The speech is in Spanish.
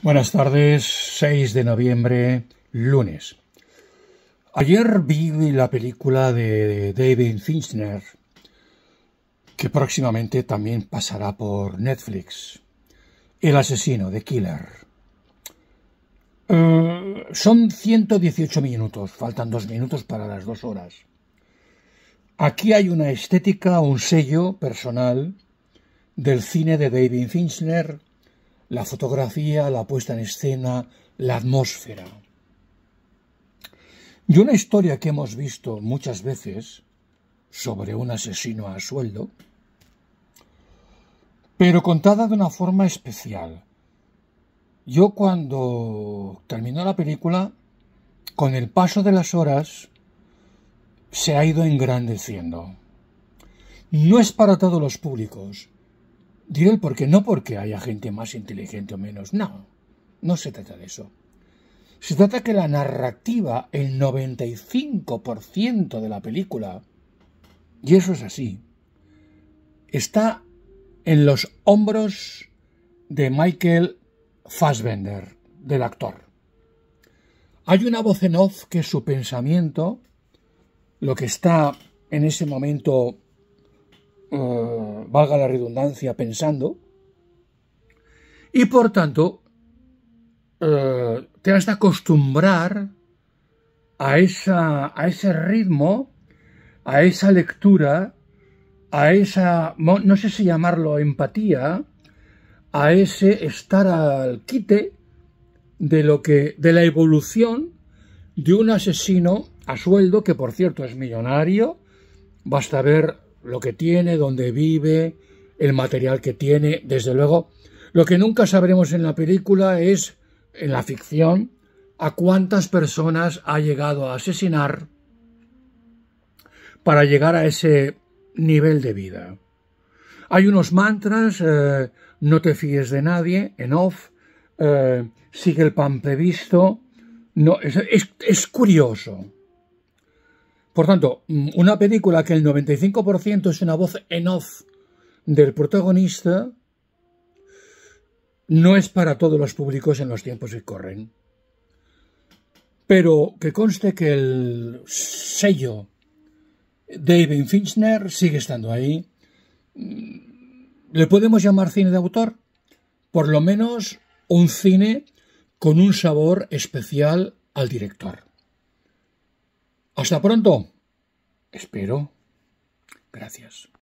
Buenas tardes, 6 de noviembre, lunes. Ayer vi la película de David Finchner, que próximamente también pasará por Netflix, El asesino de Killer. Eh, son 118 minutos, faltan dos minutos para las dos horas. Aquí hay una estética, un sello personal del cine de David Finchner la fotografía, la puesta en escena, la atmósfera. Y una historia que hemos visto muchas veces sobre un asesino a sueldo, pero contada de una forma especial. Yo cuando terminó la película, con el paso de las horas, se ha ido engrandeciendo. No es para todos los públicos, Diré el qué, no porque haya gente más inteligente o menos, no, no se trata de eso. Se trata que la narrativa, el 95% de la película, y eso es así, está en los hombros de Michael Fassbender, del actor. Hay una voz en off que su pensamiento, lo que está en ese momento eh, valga la redundancia, pensando, y por tanto eh, te has de acostumbrar a, esa, a ese ritmo, a esa lectura, a esa, no sé si llamarlo empatía, a ese estar al quite de lo que de la evolución de un asesino a sueldo que por cierto es millonario, basta ver lo que tiene, dónde vive, el material que tiene, desde luego. Lo que nunca sabremos en la película es, en la ficción, a cuántas personas ha llegado a asesinar para llegar a ese nivel de vida. Hay unos mantras, eh, no te fíes de nadie, en off, eh, sigue el pan previsto. No, es curioso. Por tanto, mm, una película que el 95% es una voz en off del protagonista no es para todos los públicos en los tiempos que corren. Pero que conste que el sello David Finchner sigue estando ahí. Mm, ¿Le podemos llamar cine de autor? Por lo menos un cine con un sabor especial al director. Hasta pronto. Espero. Gracias.